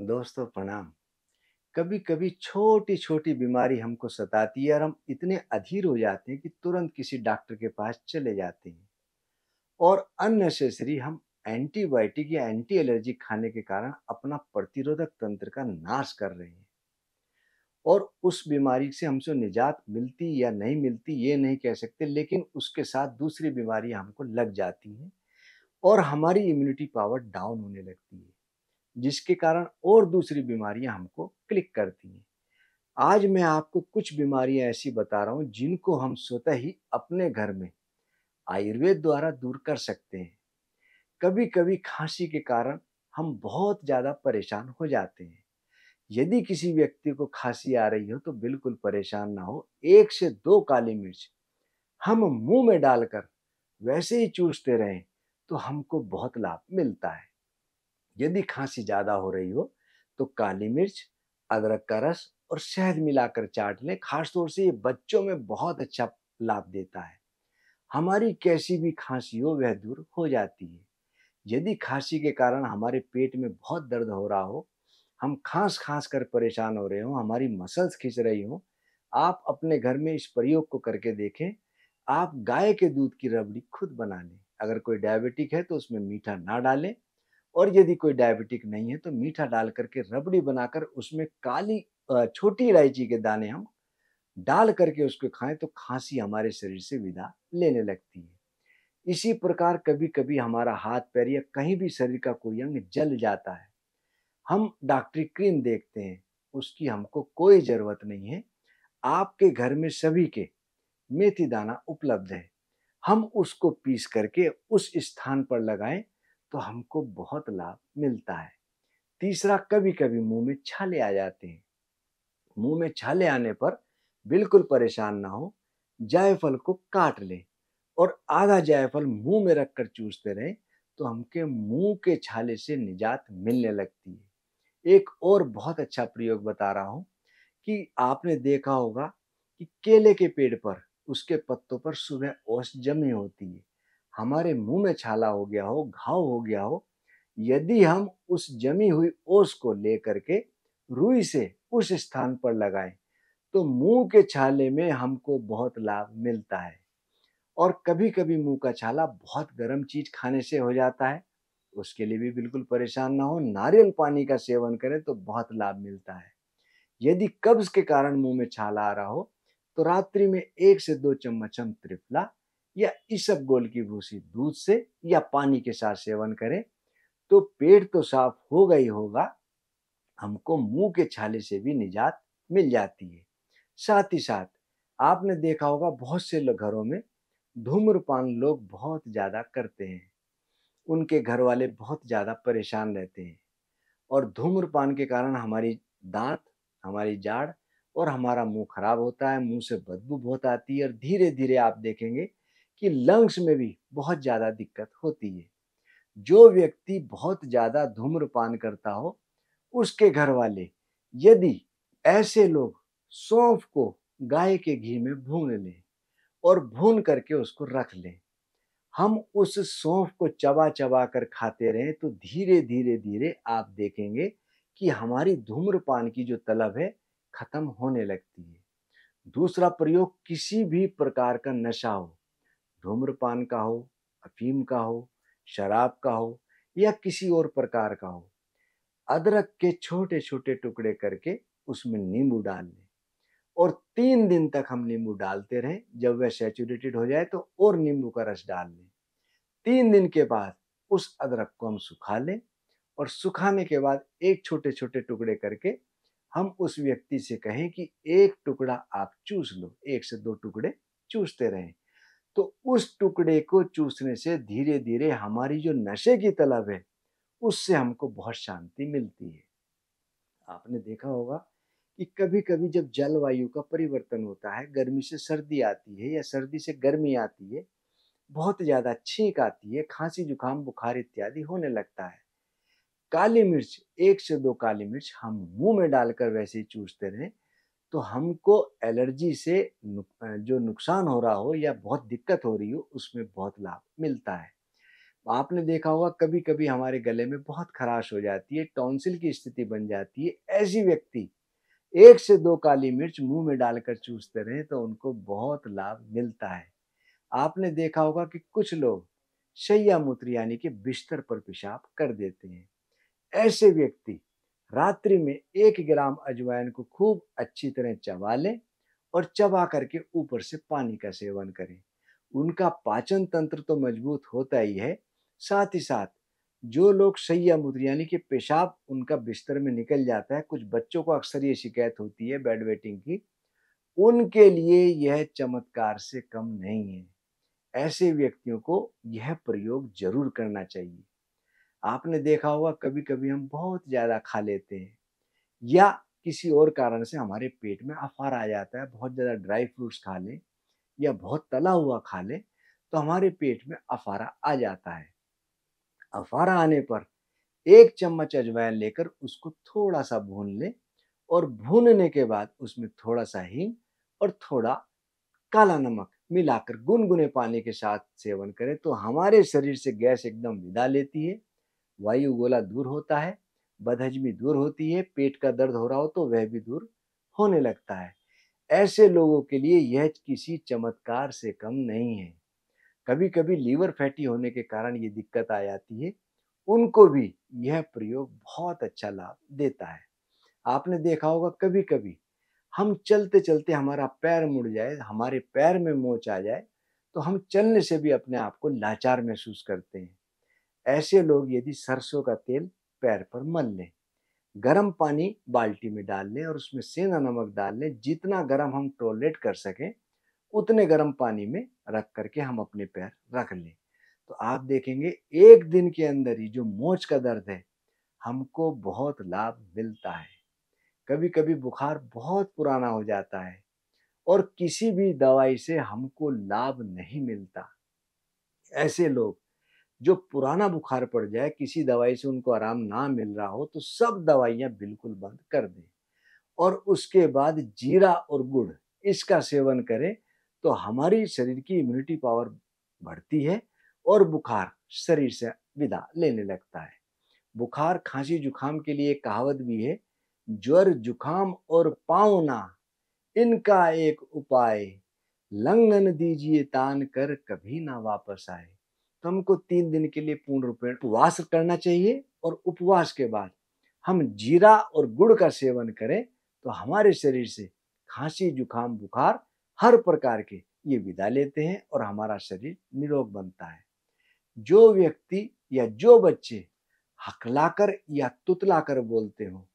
दोस्तों प्रणाम कभी कभी छोटी छोटी बीमारी हमको सताती है और हम इतने अधीर हो जाते हैं कि तुरंत किसी डॉक्टर के पास चले जाते हैं और अननेसेसरी हम एंटीबायोटिक या एंटी एलर्जी खाने के कारण अपना प्रतिरोधक तंत्र का नाश कर रहे हैं और उस बीमारी से हमसे निजात मिलती या नहीं मिलती ये नहीं कह सकते लेकिन उसके साथ दूसरी बीमारियाँ हमको लग जाती हैं और हमारी इम्यूनिटी पावर डाउन होने लगती है जिसके कारण और दूसरी बीमारियां हमको क्लिक करती हैं आज मैं आपको कुछ बीमारियां ऐसी बता रहा हूं जिनको हम स्वतः ही अपने घर में आयुर्वेद द्वारा दूर कर सकते हैं कभी कभी खांसी के कारण हम बहुत ज़्यादा परेशान हो जाते हैं यदि किसी व्यक्ति को खांसी आ रही हो तो बिल्कुल परेशान ना हो एक से दो काली मिर्च हम मुंह में डालकर वैसे ही चूसते रहें तो हमको बहुत लाभ मिलता है यदि खांसी ज़्यादा हो रही हो तो काली मिर्च अदरक का रस और शहद मिलाकर चाट लें खासतौर से ये बच्चों में बहुत अच्छा लाभ देता है हमारी कैसी भी खांसी हो वह दूर हो जाती है यदि खांसी के कारण हमारे पेट में बहुत दर्द हो रहा हो हम खांस खांस कर परेशान हो रहे हों हमारी मसल्स खींच रही हों आप अपने घर में इस प्रयोग को करके देखें आप गाय के दूध की रबड़ी खुद बना लें अगर कोई डायबिटिक है तो उसमें मीठा ना डालें और यदि कोई डायबिटिक नहीं है तो मीठा डाल करके रबड़ी बनाकर उसमें काली छोटी इलायची के दाने हम डाल करके उसको खाएं तो खांसी हमारे शरीर से विदा लेने लगती है इसी प्रकार कभी कभी हमारा हाथ पैर या कहीं भी शरीर का कोई अंग जल जाता है हम डॉक्टरी क्रीम देखते हैं उसकी हमको कोई ज़रूरत नहीं है आपके घर में सभी के मेथी दाना उपलब्ध है हम उसको पीस करके उस स्थान पर लगाएं तो हमको बहुत लाभ मिलता है तीसरा कभी कभी मुंह में छाले आ जाते हैं मुंह में छाले आने पर बिल्कुल परेशान ना हो जायफल को काट लें और आधा जायफल मुंह में रखकर चूसते रहें तो हमके मुंह के छाले से निजात मिलने लगती है एक और बहुत अच्छा प्रयोग बता रहा हूँ कि आपने देखा होगा कि केले के पेड़ पर उसके पत्तों पर सुबह ओस जमी होती है हमारे मुंह में छाला हो गया हो घाव हो गया हो यदि हम उस जमी हुई ओस को लेकर के रुई से उस स्थान पर लगाएं तो मुंह के छाले में हमको बहुत लाभ मिलता है और कभी कभी मुंह का छाला बहुत गर्म चीज खाने से हो जाता है उसके लिए भी बिल्कुल परेशान ना हो नारियल पानी का सेवन करें तो बहुत लाभ मिलता है यदि कब्ज के कारण मुंह में छाला आ रहा हो तो रात्रि में एक से दो चम्मच हम त्रिफला या इसब गोल की भूसी दूध से या पानी के साथ सेवन करें तो पेट तो साफ होगा ही होगा हमको मुंह के छाले से भी निजात मिल जाती है साथ ही साथ आपने देखा होगा बहुत से घरों में धूम्रपान लोग बहुत ज़्यादा करते हैं उनके घर वाले बहुत ज़्यादा परेशान रहते हैं और धूम्रपान के कारण हमारी दांत हमारी जाड़ और हमारा मुंह खराब होता है मुंह से बदबू बहुत आती है और धीरे धीरे आप देखेंगे कि लंग्स में भी बहुत ज़्यादा दिक्कत होती है जो व्यक्ति बहुत ज़्यादा धूम्रपान करता हो उसके घर वाले यदि ऐसे लोग सौंफ को गाय के घी में भून लें और भून करके उसको रख लें हम उस सौंफ को चबा चबा कर खाते रहें तो धीरे धीरे धीरे आप देखेंगे कि हमारी धूम्रपान की जो तलब है ख़त्म होने लगती है दूसरा प्रयोग किसी भी प्रकार का नशा हो धूम्रपान का हो अफीम का हो शराब का हो या किसी और प्रकार का हो अदरक के छोटे छोटे टुकड़े करके उसमें नींबू डाल लें और तीन दिन तक हम नींबू डालते रहें जब वह सेचुरेटेड हो जाए तो और नींबू का रस डाल लें तीन दिन के बाद उस अदरक को हम सुखा लें और सुखाने के बाद एक छोटे छोटे टुकड़े करके हम उस व्यक्ति से कहें कि एक टुकड़ा आप चूस लो एक से दो टुकड़े चूसते रहें तो उस टुकड़े को चूसने से धीरे धीरे हमारी जो नशे की तलब है उससे हमको बहुत शांति मिलती है आपने देखा होगा कि कभी कभी जब जलवायु का परिवर्तन होता है गर्मी से सर्दी आती है या सर्दी से गर्मी आती है बहुत ज़्यादा छींक आती है खांसी जुकाम बुखार इत्यादि होने लगता है काली मिर्च एक से दो काली मिर्च हम मुंह में डालकर वैसे ही चूसते रहें तो हमको एलर्जी से जो नुकसान हो रहा हो या बहुत दिक्कत हो रही हो उसमें बहुत लाभ मिलता है आपने देखा होगा कभी कभी हमारे गले में बहुत खराश हो जाती है टॉन्सिल की स्थिति बन जाती है ऐसी व्यक्ति एक से दो काली मिर्च मुंह में डालकर चूसते रहे तो उनको बहुत लाभ मिलता है आपने देखा होगा कि कुछ लोग मूत्र यानी कि बिस्तर पर पेशाब कर देते हैं ऐसे व्यक्ति रात्रि में एक ग्राम अजवाइन को खूब अच्छी तरह चबा लें और चबा करके ऊपर से पानी का सेवन करें उनका पाचन तंत्र तो मजबूत होता ही है साथ ही साथ जो लोग सैया मुद्र यानी कि पेशाब उनका बिस्तर में निकल जाता है कुछ बच्चों को अक्सर ये शिकायत होती है बेड वेटिंग की उनके लिए यह चमत्कार से कम नहीं है ऐसे व्यक्तियों को यह प्रयोग जरूर करना चाहिए आपने देखा होगा कभी कभी हम बहुत ज़्यादा खा लेते हैं या किसी और कारण से हमारे पेट में अफार आ जाता है बहुत ज़्यादा ड्राई फ्रूट्स खा लें या बहुत तला हुआ खा लें तो हमारे पेट में अफारा आ जाता है अफारा आने पर एक चम्मच अजवाइन लेकर उसको थोड़ा सा भून लें और भूनने के बाद उसमें थोड़ा सा हींग और थोड़ा काला नमक मिलाकर गुनगुने पानी के साथ सेवन करें तो हमारे शरीर से गैस एकदम विदा लेती है वायु गोला दूर होता है बदहजमी दूर होती है पेट का दर्द हो रहा हो तो वह भी दूर होने लगता है ऐसे लोगों के लिए यह किसी चमत्कार से कम नहीं है कभी कभी लीवर फैटी होने के कारण ये दिक्कत आ जाती है उनको भी यह प्रयोग बहुत अच्छा लाभ देता है आपने देखा होगा कभी कभी हम चलते चलते हमारा पैर मुड़ जाए हमारे पैर में मोच आ जाए तो हम चलने से भी अपने आप को लाचार महसूस करते हैं ऐसे लोग यदि सरसों का तेल पैर पर मल लें गर्म पानी बाल्टी में डाल लें और उसमें सेंधा नमक डाल लें जितना गर्म हम टॉयलेट कर सकें उतने गर्म पानी में रख करके हम अपने पैर रख लें तो आप देखेंगे एक दिन के अंदर ही जो मोच का दर्द है हमको बहुत लाभ मिलता है कभी कभी बुखार बहुत पुराना हो जाता है और किसी भी दवाई से हमको लाभ नहीं मिलता ऐसे लोग जो पुराना बुखार पड़ जाए किसी दवाई से उनको आराम ना मिल रहा हो तो सब दवाइयाँ बिल्कुल बंद कर दें और उसके बाद जीरा और गुड़ इसका सेवन करें तो हमारी शरीर की इम्यूनिटी पावर बढ़ती है और बुखार शरीर से विदा लेने लगता है बुखार खांसी जुखाम के लिए कहावत भी है ज्वर जुखाम और पावना इनका एक उपाय लंगन दीजिए तान कर कभी ना वापस आए हमको तीन दिन के लिए पूर्ण रूप उपवास करना चाहिए और उपवास के बाद हम जीरा और गुड़ का सेवन करें तो हमारे शरीर से खांसी जुकाम बुखार हर प्रकार के ये विदा लेते हैं और हमारा शरीर निरोग बनता है जो व्यक्ति या जो बच्चे हकलाकर या तुतलाकर बोलते हो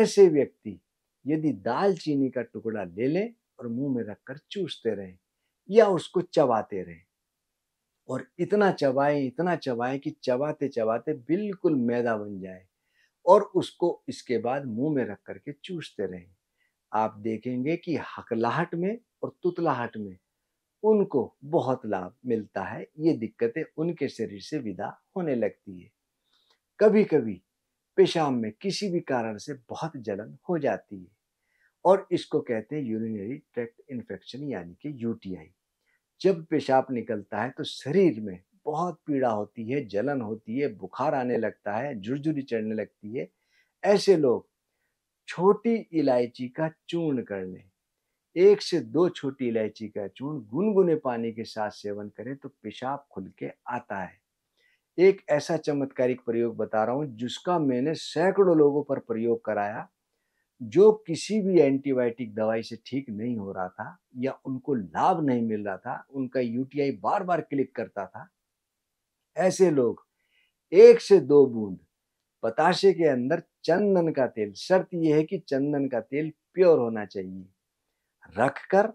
ऐसे व्यक्ति यदि दालचीनी का टुकड़ा ले लें और मुंह में रखकर चूसते रहें या उसको चबाते रहें और इतना चबाएं इतना चबाएं कि चबाते चबाते बिल्कुल मैदा बन जाए और उसको इसके बाद मुंह में रख करके चूसते रहें आप देखेंगे कि हकलाहट में और तुतलाहट में उनको बहुत लाभ मिलता है ये दिक्कतें उनके शरीर से विदा होने लगती है कभी कभी पेशाब में किसी भी कारण से बहुत जलन हो जाती है और इसको कहते हैं यूरिनरी ट्रैक्ट इन्फेक्शन यानी कि यूटीआई जब पेशाब निकलता है तो शरीर में बहुत पीड़ा होती है जलन होती है बुखार आने लगता है झुरझुरी चढ़ने लगती है ऐसे लोग छोटी इलायची का चूर्ण कर लें एक से दो छोटी इलायची का चूर्ण गुनगुने पानी के साथ सेवन करें तो पेशाब खुल के आता है एक ऐसा चमत्कारिक प्रयोग बता रहा हूँ जिसका मैंने सैकड़ों लोगों पर प्रयोग कराया जो किसी भी एंटीबायोटिक दवाई से ठीक नहीं हो रहा था या उनको लाभ नहीं मिल रहा था उनका यूटीआई बार बार क्लिक करता था ऐसे लोग एक से दो बूंद पताशे के अंदर चंदन का तेल शर्त यह है कि चंदन का तेल प्योर होना चाहिए रख कर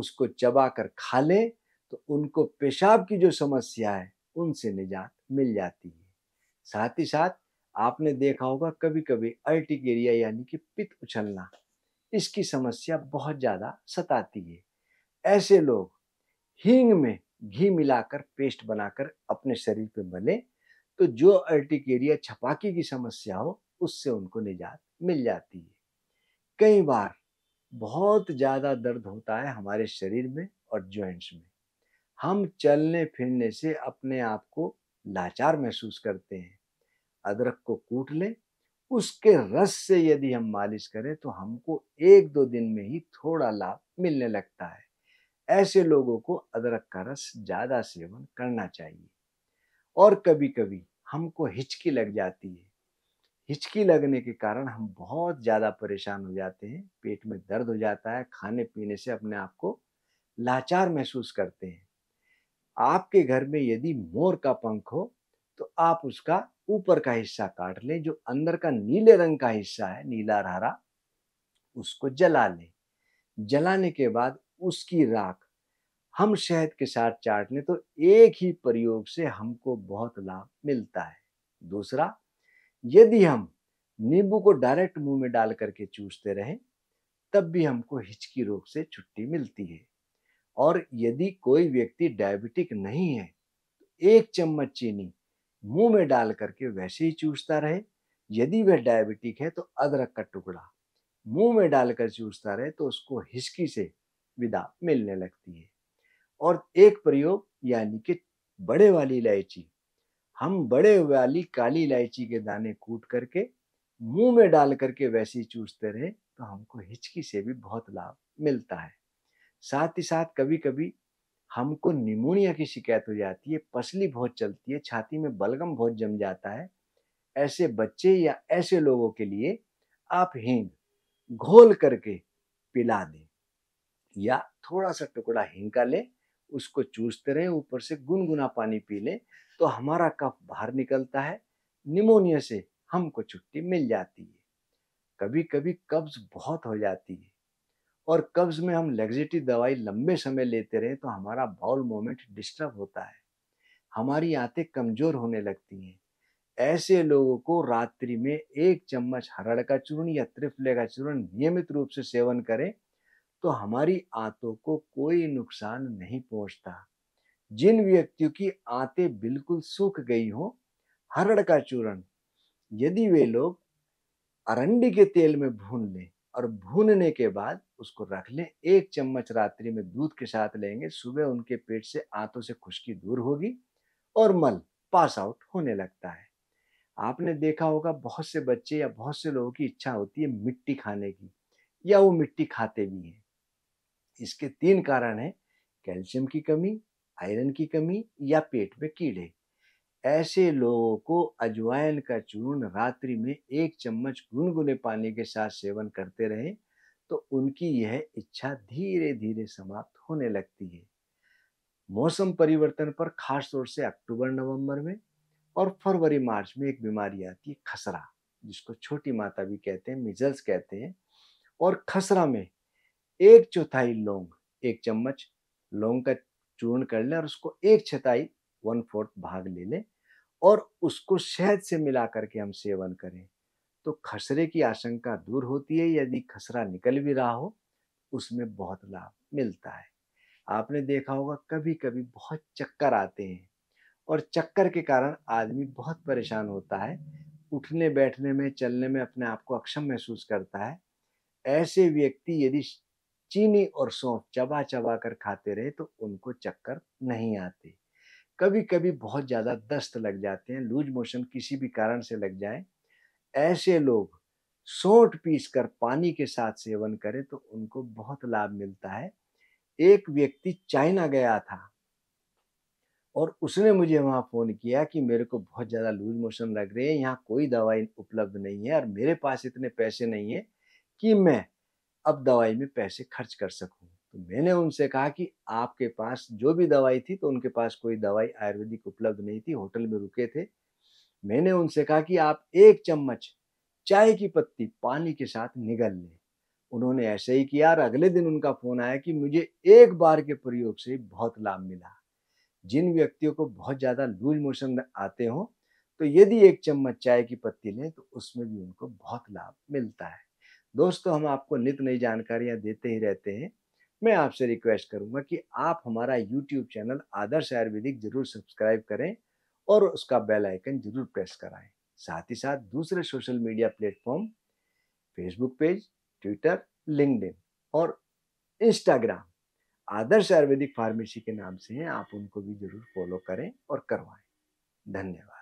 उसको चबा कर खा ले तो उनको पेशाब की जो समस्या है उनसे निजात मिल जाती है साथ ही साथ आपने देखा होगा कभी कभी अल्टिकेरिया यानी कि पित्त उछलना इसकी समस्या बहुत ज़्यादा सताती है ऐसे लोग हींग में घी मिलाकर पेस्ट बनाकर अपने शरीर पे मले तो जो अल्टिकेरिया छपाकी की समस्या हो उससे उनको निजात मिल जाती है कई बार बहुत ज़्यादा दर्द होता है हमारे शरीर में और जॉइंट्स में हम चलने फिरने से अपने आप को लाचार महसूस करते हैं अदरक को कूट लें उसके रस से यदि हम मालिश करें तो हमको एक दो दिन में ही थोड़ा लाभ मिलने लगता है ऐसे लोगों को अदरक का रस ज़्यादा सेवन करना चाहिए और कभी कभी हमको हिचकी लग जाती है हिचकी लगने के कारण हम बहुत ज़्यादा परेशान हो जाते हैं पेट में दर्द हो जाता है खाने पीने से अपने आप को लाचार महसूस करते हैं आपके घर में यदि मोर का पंख हो तो आप उसका ऊपर का हिस्सा काट लें जो अंदर का नीले रंग का हिस्सा है नीला हरा उसको जला लें जलाने के बाद उसकी राख हम शहद के साथ चाट लें तो एक ही प्रयोग से हमको बहुत लाभ मिलता है दूसरा यदि हम नींबू को डायरेक्ट मुंह में डाल करके चूसते रहें तब भी हमको हिचकी रोग से छुट्टी मिलती है और यदि कोई व्यक्ति डायबिटिक नहीं है तो एक चम्मच चीनी मुंह में डाल करके वैसे ही चूसता रहे यदि वह डायबिटिक है तो अदरक का टुकड़ा मुंह में डालकर चूसता रहे तो उसको हिचकी से विदा मिलने लगती है और एक प्रयोग यानी कि बड़े वाली इलायची हम बड़े वाली काली इलायची के दाने कूट करके मुंह में डाल करके वैसे ही चूसते रहे तो हमको हिचकी से भी बहुत लाभ मिलता है साथ ही साथ कभी कभी हमको निमोनिया की शिकायत हो जाती है पसली बहुत चलती है छाती में बलगम बहुत जम जाता है ऐसे बच्चे या ऐसे लोगों के लिए आप हींग घोल करके पिला दें या थोड़ा सा टुकड़ा हींग का लें उसको चूसते रहें ऊपर से गुनगुना पानी पी लें तो हमारा कफ बाहर निकलता है निमोनिया से हमको छुट्टी मिल जाती है कभी कभी कब्ज बहुत हो जाती है और कब्ज में हम लेग्जिटिव दवाई लंबे समय लेते रहे तो हमारा बाउल मोमेंट डिस्टर्ब होता है हमारी आते कमजोर होने लगती हैं ऐसे लोगों को रात्रि में एक चम्मच हरड़ का चूर्ण या त्रिफले का चूर्ण नियमित रूप से सेवन करें तो हमारी आंतों को कोई नुकसान नहीं पहुंचता जिन व्यक्तियों की आते बिल्कुल सूख गई हो हरड़ का चूर्ण यदि वे लोग अरंडी के तेल में भून लें और भूनने के बाद उसको रख लें एक चम्मच रात्रि में दूध के साथ लेंगे सुबह उनके पेट से आंतों से खुश्की दूर होगी और मल पास आउट होने लगता है आपने देखा होगा बहुत से बच्चे या बहुत से लोगों की इच्छा होती है मिट्टी खाने की या वो मिट्टी खाते भी हैं इसके तीन कारण हैं कैल्शियम की कमी आयरन की कमी या पेट में कीड़े ऐसे लोगों को अजवाइन का चूर्ण रात्रि में एक चम्मच गुनगुने पानी के साथ सेवन करते रहें तो उनकी यह इच्छा धीरे धीरे समाप्त होने लगती है मौसम परिवर्तन पर खास तौर से अक्टूबर नवंबर में और फरवरी मार्च में एक बीमारी आती है खसरा जिसको छोटी माता भी कहते हैं मिजल्स कहते हैं और खसरा में एक चौथाई लौंग एक चम्मच लौंग का चूर्ण कर लें और उसको एक छताई वन फोर्थ भाग ले लें और उसको शहद से मिला करके हम सेवन करें तो खसरे की आशंका दूर होती है यदि खसरा निकल भी रहा हो उसमें बहुत लाभ मिलता है आपने देखा होगा कभी कभी बहुत चक्कर आते हैं और चक्कर के कारण आदमी बहुत परेशान होता है उठने बैठने में चलने में अपने आप को अक्षम महसूस करता है ऐसे व्यक्ति यदि चीनी और सौंफ चबा चबा कर खाते रहे तो उनको चक्कर नहीं आते कभी कभी बहुत ज़्यादा दस्त लग जाते हैं लूज मोशन किसी भी कारण से लग जाए ऐसे लोग सोट पीस कर पानी के साथ सेवन करें तो उनको बहुत लाभ मिलता है एक व्यक्ति चाइना गया था और उसने मुझे वहाँ फ़ोन किया कि मेरे को बहुत ज़्यादा लूज मोशन लग रहे हैं यहाँ कोई दवाई उपलब्ध नहीं है और मेरे पास इतने पैसे नहीं है कि मैं अब दवाई में पैसे खर्च कर सकूँ तो मैंने उनसे कहा कि आपके पास जो भी दवाई थी तो उनके पास कोई दवाई आयुर्वेदिक उपलब्ध नहीं थी होटल में रुके थे मैंने उनसे कहा कि आप एक चम्मच चाय की पत्ती पानी के साथ निगल लें उन्होंने ऐसे ही किया और अगले दिन उनका फोन आया कि मुझे एक बार के प्रयोग से बहुत लाभ मिला जिन व्यक्तियों को बहुत ज़्यादा लूज मोशन आते हों तो यदि एक चम्मच चाय की पत्ती लें तो उसमें भी उनको बहुत लाभ मिलता है दोस्तों हम आपको नित नई जानकारियाँ देते ही रहते हैं मैं आपसे रिक्वेस्ट करूंगा कि आप हमारा यूट्यूब चैनल आदर्श आयुर्वेदिक जरूर सब्सक्राइब करें और उसका बेल आइकन जरूर प्रेस कराएं साथ ही साथ दूसरे social media platform Facebook page Twitter LinkedIn और इंस्टाग्राम आदर्श आयुर्वेदिक फार्मेसी के नाम से हैं आप उनको भी जरूर फॉलो करें और करवाएं धन्यवाद